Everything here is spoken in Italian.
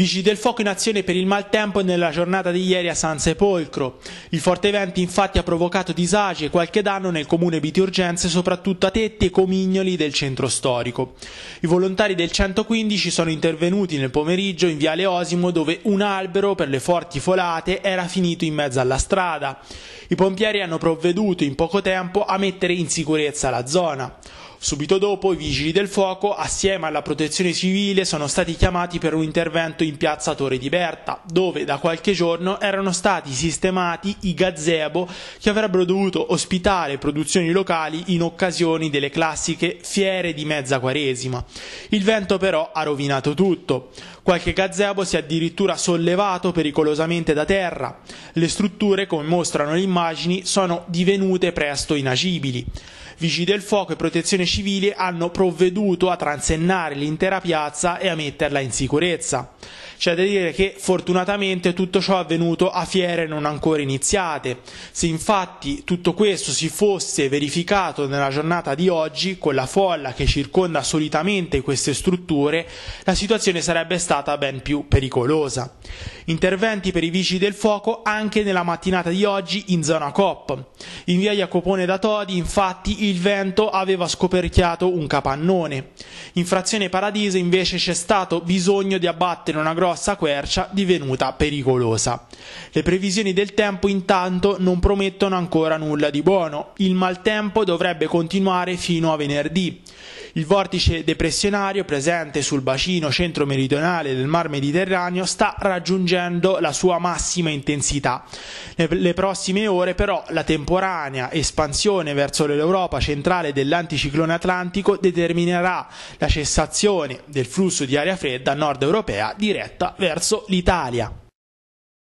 Vigili del fuoco in azione per il maltempo nella giornata di ieri a San Sepolcro. Il forte vento infatti ha provocato disagi e qualche danno nel comune Bitiurgenze, soprattutto a tetti e comignoli del centro storico. I volontari del 115 sono intervenuti nel pomeriggio in Viale Osimo dove un albero per le forti folate era finito in mezzo alla strada. I pompieri hanno provveduto in poco tempo a mettere in sicurezza la zona. Subito dopo i vigili del fuoco, assieme alla protezione civile, sono stati chiamati per un intervento in piazza Torre di Berta, dove da qualche giorno erano stati sistemati i gazebo che avrebbero dovuto ospitare produzioni locali in occasione delle classiche fiere di mezza quaresima. Il vento però ha rovinato tutto. Qualche gazebo si è addirittura sollevato pericolosamente da terra. Le strutture, come mostrano le immagini, sono divenute presto inagibili. Vigili del fuoco e protezione civile hanno provveduto a transennare l'intera piazza e a metterla in sicurezza. C'è da dire che fortunatamente tutto ciò è avvenuto a fiere non ancora iniziate. Se infatti tutto questo si fosse verificato nella giornata di oggi, con la folla che circonda solitamente queste strutture, la situazione sarebbe stata ben più pericolosa. Interventi per i vigili del fuoco anche nella mattinata di oggi in zona COP. In via Jacopone da Todi, infatti, il vento aveva scoperto scoperchiato un capannone. In frazione Paradiso invece c'è stato bisogno di abbattere una grossa quercia divenuta pericolosa. Le previsioni del tempo intanto non promettono ancora nulla di buono. Il maltempo dovrebbe continuare fino a venerdì. Il vortice depressionario presente sul bacino centro-meridionale del Mar Mediterraneo sta raggiungendo la sua massima intensità. Nelle prossime ore però la temporanea espansione verso l'Europa centrale dell'anticiclone atlantico determinerà la cessazione del flusso di aria fredda nord europea diretta verso l'Italia.